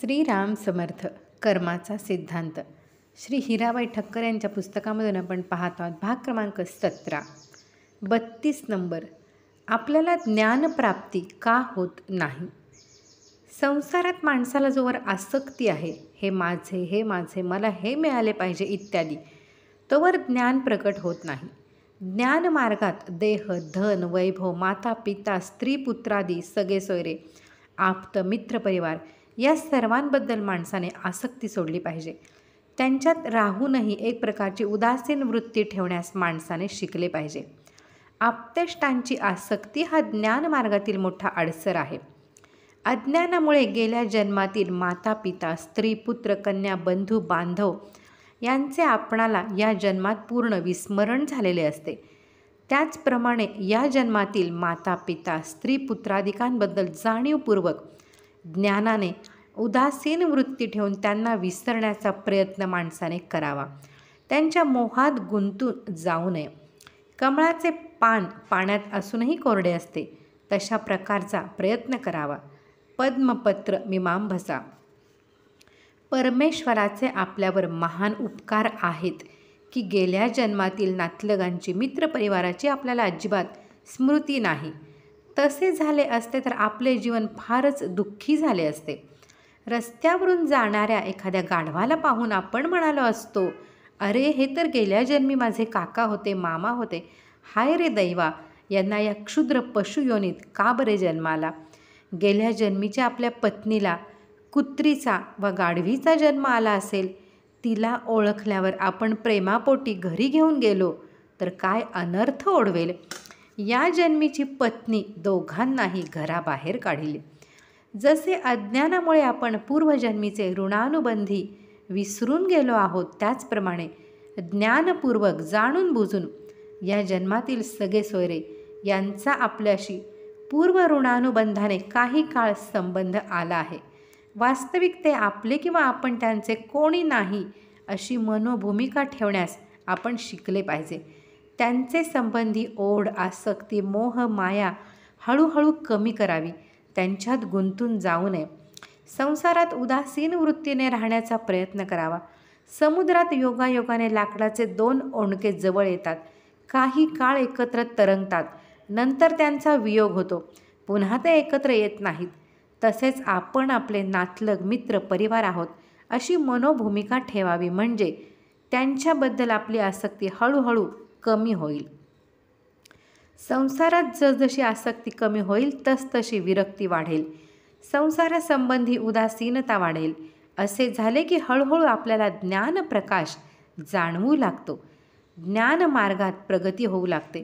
श्रीराम समर्थ कर्माचा सिद्धांत श्री हिराबाई ठक्कर यांच्या पुस्तकामधून आपण पाहत आहोत भाग क्रमांक सतरा बत्तीस नंबर आपल्याला ज्ञानप्राप्ती का होत नाही संसारात माणसाला जोवर आसक्ती आहे हे माझे हे माझे मला हे मिळाले पाहिजे इत्यादी तोवर ज्ञान प्रकट होत नाही ज्ञानमार्गात देह धन वैभव माता पिता स्त्री पुत्रादी सगळे सोयरे आप्त मित्रपरिवार या सर्वांबद्दल माणसाने आसक्ती सोडली पाहिजे त्यांच्यात राहूनही एक प्रकारची उदासीन वृत्ती ठेवण्यास माणसाने शिकले पाहिजे आपतेष्टांची आसक्ती हा ज्ञानमार्गातील मोठा अडसर आहे अज्ञानामुळे गेल्या जन्मातील माता पिता स्त्री पुत्र कन्या बंधू बांधव यांचे आपणाला या जन्मात पूर्ण विस्मरण झालेले असते त्याचप्रमाणे या जन्मातील माता पिता स्त्री पुत्राधिकांबद्दल जाणीवपूर्वक ज्ञानाने उदासीन वृत्ती ठेवून त्यांना विसरण्याचा प्रयत्न माणसाने करावा त्यांच्या मोहात गुंतून जाऊ नये कमळाचे पान पाण्यात असूनही कोरडे असते तशा प्रकारचा प्रयत्न करावा पद्मपत्र भसा परमेश्वराचे आपल्यावर महान उपकार आहेत की गेल्या जन्मातील नातलगांची मित्रपरिवाराची आपल्याला अजिबात स्मृती नाही तसे झाले असते तर आपले जीवन फारच दुःखी झाले असते रस्त्यावरून जाणाऱ्या एखाद्या गाढवाला पाहून आपण म्हणालो असतो अरे हे तर गेल्या जन्मी माझे काका होते मामा होते हाय रे दैवा यांना या क्षुद्र पशुयोनीत का बरे जन्माला गेल्या जन्मीच्या आपल्या पत्नीला कुत्रीचा व गाढवीचा जन्म आला असेल तिला ओळखल्यावर आपण प्रेमापोटी घरी घेऊन गेलो तर काय अनर्थ ओढवेल या जन्मीची पत्नी दोघांनाही घराबाहेर काढली जसे अज्ञानामुळे आपण पूर्वजन्मीचे ऋणानुबंधी विसरून गेलो आहोत त्याचप्रमाणे ज्ञानपूर्वक जाणून बुजून या जन्मातील सगळे सोयरे यांचा आपल्याशी पूर्व ऋणानुबंधाने काही काळ संबंध आला आहे वास्तविक ते आपले किंवा आपण त्यांचे कोणी नाही अशी मनोभूमिका ठेवण्यास आपण शिकले पाहिजे त्यांचे संबंधी ओढ आसक्ती मोह माया हळूहळू कमी करावी त्यांच्यात गुंतून जाऊ नये संसारात उदासीन वृत्तीने राहण्याचा प्रयत्न करावा समुद्रात योगायोगाने लाकडाचे दोन ओंडके जवळ येतात काही काळ एकत्र तरंगतात नंतर त्यांचा वियोग होतो पुन्हा ते एकत्र येत नाहीत तसेच आपण आपले नातलग मित्र परिवार आहोत अशी मनोभूमिका ठेवावी म्हणजे त्यांच्याबद्दल आपली आसक्ती हळूहळू कमी होईल संसारात जसजशी आसक्ती कमी होईल तसतशी विरक्ती वाढेल संसारासंबंधी उदासीनता वाढेल असे झाले की हळूहळू आपल्याला ज्ञानप्रकाश जाणवू लागतो ज्ञानमार्गात प्रगती होऊ लागते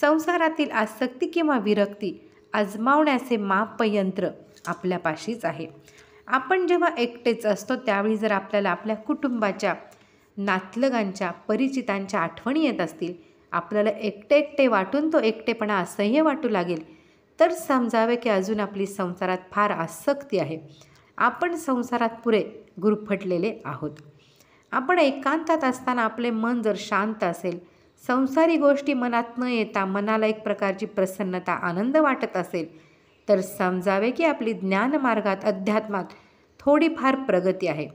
संसारातील आसक्ती किंवा विरक्ती आजमावण्याचे मापयंत्र आपल्यापाशीच आहे आपण जेव्हा एकटेच असतो त्यावेळी जर आपल्याला आपल्या कुटुंबाच्या नातलगांच्या परिचितांच्या आठवणी येत असतील आपल्याला एकटे एकटे वाटून तो एकटेपणा असह्य वाटू लागेल तर समजावे की अजून आपली संसारात फार आसक्ती आहे आपण संसारात पुरे गुरफटलेले आहोत आपण एकांतात असताना आपले मन जर शांत असेल संसारी गोष्टी मनात न येता मनाला एक प्रकारची प्रसन्नता आनंद वाटत असेल तर समजावे की आपली ज्ञानमार्गात अध्यात्मात थोडीफार प्रगती आहे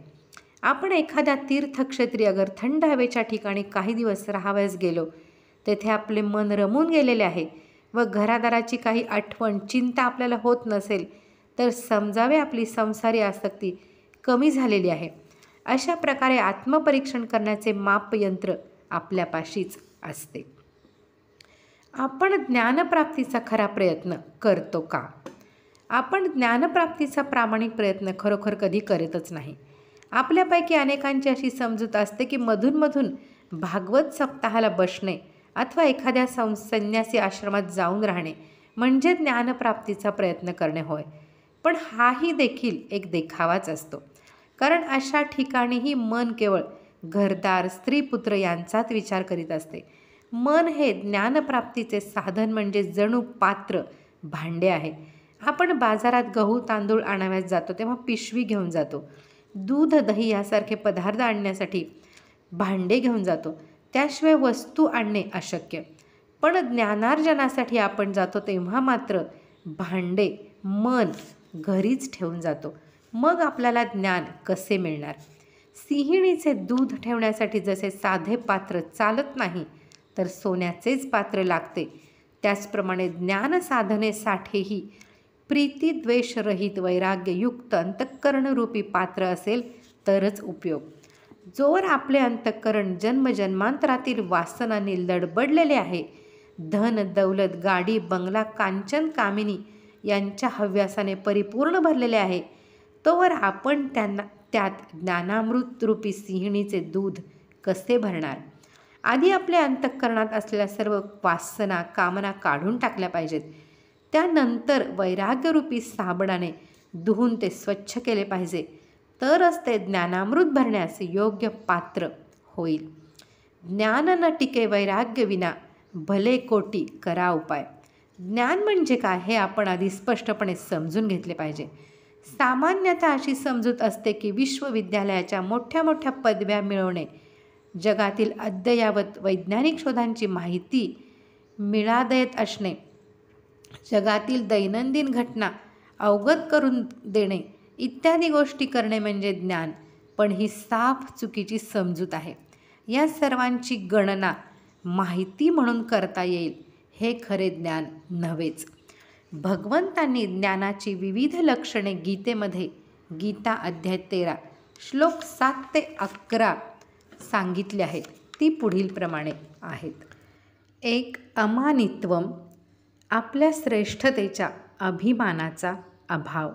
आपण एखाद्या तीर्थक्षेत्री अगर थंड हवेच्या ठिकाणी काही दिवस राहावयास गेलो तेथे आपले मन रमून गेलेले आहे व घरादाराची काही आठवण चिंता आपल्याला होत नसेल तर समजावे आपली संसारी आसक्ती कमी झालेली आहे अशा प्रकारे आत्मपरीक्षण करण्याचे मापयंत्र आपल्यापाशीच असते आपण ज्ञानप्राप्तीचा खरा प्रयत्न करतो का आपण ज्ञानप्राप्तीचा प्रामाणिक प्रयत्न खरोखर कधी करतच नाही आपल्यापैकी अनेकांची अशी समजूत असते की मधूनमधून भागवत सप्ताहाला बसणे अथवा एखाद्या सं संन्यासी आश्रमात जाऊन राहणे म्हणजे ज्ञानप्राप्तीचा प्रयत्न करणे होय पण हाही देखील एक देखावाच असतो कारण अशा ठिकाणीही मन केवळ घरदार स्त्री पुत्र यांचाच विचार करीत असते मन हे ज्ञानप्राप्तीचे साधन म्हणजे जणू पात्र भांडे आहे आपण बाजारात गहू तांदूळ आणाव्यास जातो तेव्हा पिशवी घेऊन जातो दूध दही यासारखे पदार्थ आणण्यासाठी भांडे घेऊन जातो त्याशिवाय वस्तू आणणे अशक्य पण ज्ञानार्जनासाठी आपण जातो तेव्हा मात्र भांडे मन घरीच ठेवून जातो मग आपल्याला ज्ञान कसे मिळणार सिंहिणीचे दूध ठेवण्यासाठी जसे साधे पात्र चालत नाही तर सोन्याचेच पात्र लागते त्याचप्रमाणे ज्ञान साधनेसाठीही प्रीती वैराग्ययुक्त अंतःकरणरूपी पात्र असेल तरच उपयोग जोवर आपले अंतःकरण जन्मजन्मांतरातील वासनाने लडबडलेले आहे धन दौलत गाडी बंगला कांचन कामिनी यांच्या हव्यासाने परिपूर्ण भरलेले आहे तोवर आपण त्यांना त्यात ज्ञानामृत रूपी सिंहिणीचे दूध कसे भरणार आधी आपल्या अंतःकरणात असलेल्या सर्व वासना कामना काढून टाकल्या पाहिजेत त्यानंतर वैराग्यरूपी साबणाने धुवून ते स्वच्छ केले पाहिजे तरच ते ज्ञानामृत भरण्यास योग्य पात्र होईल ज्ञान न टिके वैराग्यविना भले कोटी करा उपाय ज्ञान म्हणजे काय हे आपण आधी स्पष्टपणे समजून घेतले पाहिजे सामान्यतः अशी समजूत असते की विश्वविद्यालयाच्या मोठ्या मोठ्या पदव्या मिळवणे जगातील अद्ययावत वैज्ञानिक शोधांची माहिती मिळादयत असणे जगातील दैनंदिन घटना अवगत करून देणे इत्यादी गोष्टी करणे म्हणजे ज्ञान पण ही साफ चुकीची समजूत आहे या सर्वांची गणना माहिती म्हणून करता येईल हे खरे ज्ञान नव्हेच भगवंतांनी ज्ञानाची विविध लक्षणे गीतेमध्ये गीता अध्याय तेरा श्लोक सात ते अकरा सांगितले आहेत ती पुढीलप्रमाणे आहेत एक अमानित्वम आपल्या श्रेष्ठतेच्या अभिमानाचा अभाव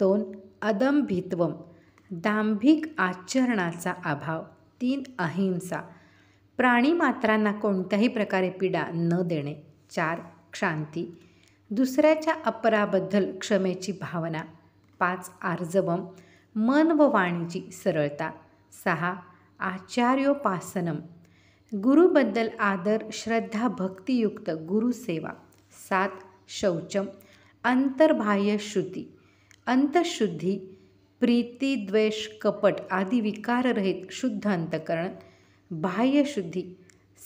दोन अदंभित्वम दांभिक आचरणाचा अभाव तीन अहिंसा प्राणीमात्रांना कोणत्याही प्रकारे पीडा न देणे चार क्षांती दुसऱ्याच्या अपराबद्दल क्षमेची भावना पाच आर्जवम मन व वाणीची सरळता सहा आचार्योपासनम गुरुबद्दल आदर श्रद्धा भक्तियुक्त गुरुसेवा सात शौचम अंतर्बाह्य श्रुती अंतशुद्धी प्रीती द्वेष कपट आदी विकाररहित शुद्ध अंतकरण बाह्यशुद्धी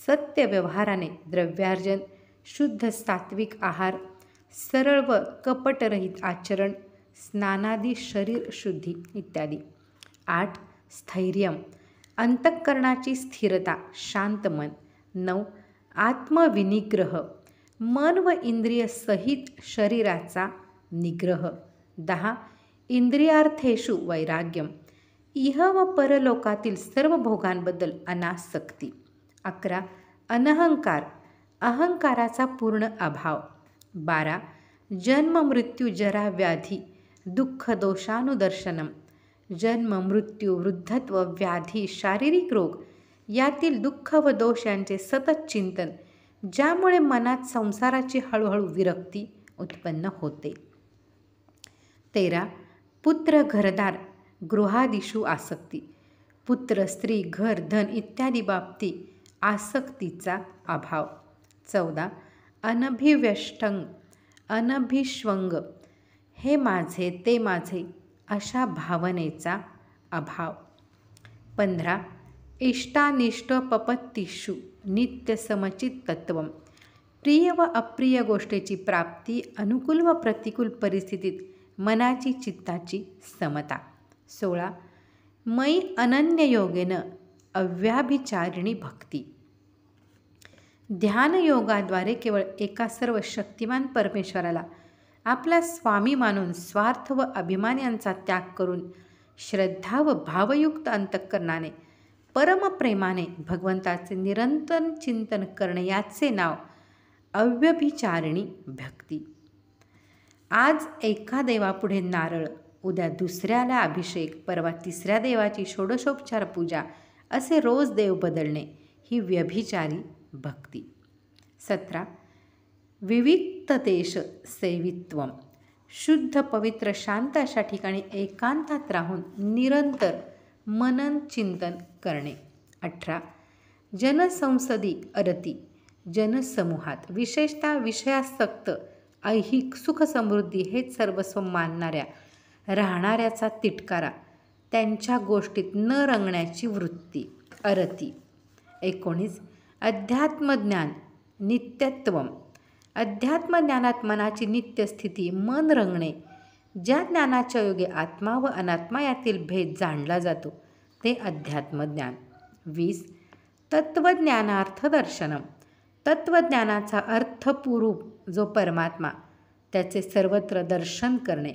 सत्य व्यवहाराने द्रव्यार्जन शुद्ध सात्विक आहार सरळ व कपटरहित आचरण स्नानादी शुद्धी इत्यादी आठ स्थैर्यम अंतःकरणाची स्थिरता शांत मन नऊ आत्मविनिग्रह मन व इंद्रिय सहित शरीराचा निग्रह दहा इंद्रियार्थेषु वैराग्यम इह व परलोकातील सर्व भोगांबद्दल अनासक्ती अकरा अनहंकार अहंकाराचा पूर्ण अभाव बारा जन्म मृत्यू जरा व्याधी दुःख दोषानुदर्शनम जन्म मृत्यू वृद्धत्व व्याधी शारीरिक रोग यातील दुःख व दोष यांचे सतत चिंतन ज्यामुळे मनात संसाराची हळूहळू विरक्ती उत्पन्न होते तेरा पुत्र घरदार गृहादिशू आसक्ती पुत्र स्त्री घर धन इत्यादी बाबती आसक्तीचा अभाव चौदा अनभिव्यष्टंग अनभिष्वंग हे माझे ते माझे अशा भावनेचा अभाव पंधरा इष्टानिष्ट नित्य नित्यसमचित तत्व प्रिय व अप्रिय गोष्टीची प्राप्ती अनुकूल व प्रतिकूल परिस्थितीत मनाची चित्ताची समता सोळा मयी योगेनं अव्याभिचारिणी भक्ती ध्यानयोगाद्वारे केवळ एका सर्व शक्तिमान परमेश्वराला आपला स्वामी मानून स्वार्थ व अभिमान यांचा त्याग करून श्रद्धा व भावयुक्त अंतःकरणाने परमप्रेमाने भगवंताचे निरंतर चिंतन करणे याचे नाव अव्यभिचारिणी भक्ती आज एका देवापुढे नारळ उद्या दुसऱ्याला अभिषेक परवा तिसऱ्या देवाची षोडशोपचार पूजा असे रोज देव बदलणे ही व्यभिचारी भक्ती सतरा विविधतेश सेवित्व शुद्ध पवित्र शांत अशा ठिकाणी एकांतात राहून निरंतर मनन चिंतन करणे अठरा जनसंसदी अरती जनसमूहात विशेषतः विषयासक्त ऐहिक सुखसमृद्धी हेच सर्वस्व मानणाऱ्या राहणाऱ्याचा तिटकारा त्यांच्या गोष्टीत न रंगण्याची वृत्ती अरती एकोणीस अध्यात्मज्ञान नित्यत्व अध्यात्मज्ञानात मनाची नित्यस्थिती मन रंगणे ज्या ज्ञानाच्या योगे आत्मा व अनात्मा यातील भेद जाणला जातो ते अध्यात्मज्ञान वीस तत्त्वज्ञानार्थदर्शनम तत्त्वज्ञानाचा अर्थपूरूप जो परमात्मा त्याचे सर्वत्र दर्शन करणे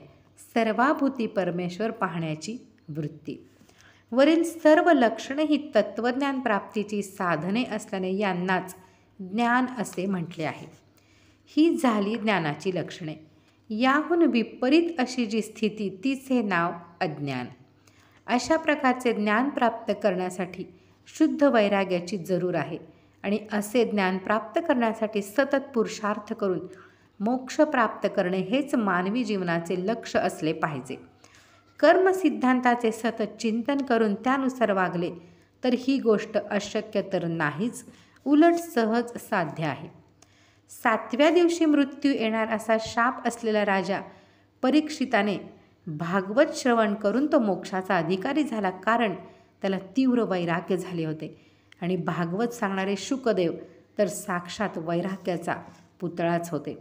सर्वाभूती परमेश्वर पाहण्याची वृत्ती वरील सर्व लक्षणे ही तत्त्वज्ञान प्राप्तीची साधने असल्याने यांनाच ज्ञान असे म्हटले आहे ही झाली ज्ञानाची लक्षणे याहून विपरीत अशी जी स्थिती तिचे नाव अज्ञान अशा प्रकारचे ज्ञान प्राप्त करण्यासाठी शुद्ध वैराग्याची जरूर आहे आणि असे ज्ञान प्राप्त करण्यासाठी सतत पुरुषार्थ करून मोक्ष प्राप्त करणे हेच मानवी जीवनाचे लक्ष असले पाहिजे कर्मसिद्धांताचे सतत चिंतन करून त्यानुसार वागले तर ही गोष्ट अशक्य तर नाहीच उलट सहज साध्य आहे सातव्या दिवशी मृत्यू येणार असा शाप असलेला राजा परीक्षिताने भागवत श्रवण करून तो मोक्षाचा अधिकारी झाला कारण त्याला तीव्र वैराग्य झाले होते आणि भागवत सांगणारे शुकदेव तर साक्षात वैराग्याचा पुतळाच होते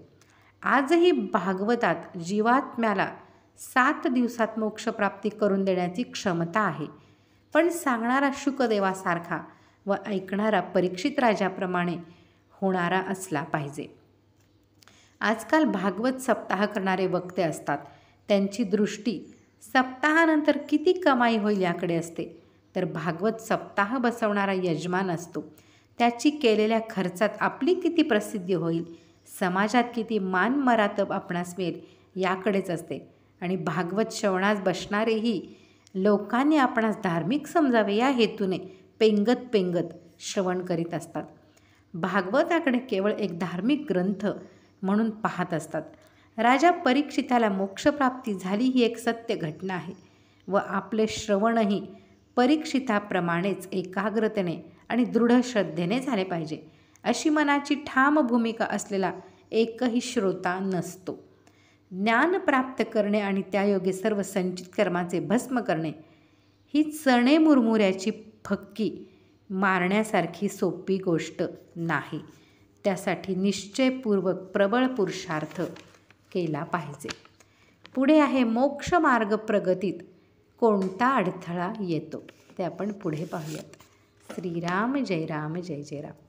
आजही भागवतात जीवात्म्याला सात दिवसात मोक्षप्राप्ती करून देण्याची क्षमता आहे पण सांगणारा शुकदेवासारखा व ऐकणारा परीक्षित राजाप्रमाणे होणारा असला पाहिजे आजकाल भागवत सप्ताह करणारे वक्ते असतात त्यांची दृष्टी सप्ताहानंतर किती कमाई होईल याकडे असते तर भागवत सप्ताह बसवणारा यजमान असतो त्याची केलेल्या खर्चात आपली किती प्रसिद्धी होईल समाजात किती मान मरातब आपणास मिळेल याकडेच असते आणि भागवत श्रवणास बसणारेही लोकांनी आपणास धार्मिक समजावे या हेतूने पेंगत पेंगत श्रवण करीत असतात भागवताकडे केवळ एक धार्मिक ग्रंथ म्हणून पाहत असतात राजा परीक्षिताला मोक्षप्राप्ती झाली ही एक सत्य घटना आहे व आपले श्रवणही परीक्षिताप्रमाणेच एकाग्रतेने आणि दृढ श्रद्धेने झाले पाहिजे अशी मनाची ठाम भूमिका असलेला एकही श्रोता नसतो ज्ञान प्राप्त करणे आणि त्यायोगे सर्व संचित कर्माचे भस्म करणे ही चणे मुरमुऱ्याची फक्की मारण्यासारखी सोपी गोष्ट नाही त्यासाठी निश्चयपूर्वक प्रबळ पुरुषार्थ केला पाहिजे पुढे आहे मोक्ष मार्ग प्रगतीत कोणता अडथळा येतो ते आपण पुढे पाहूयात श्रीराम जय राम जय जय राम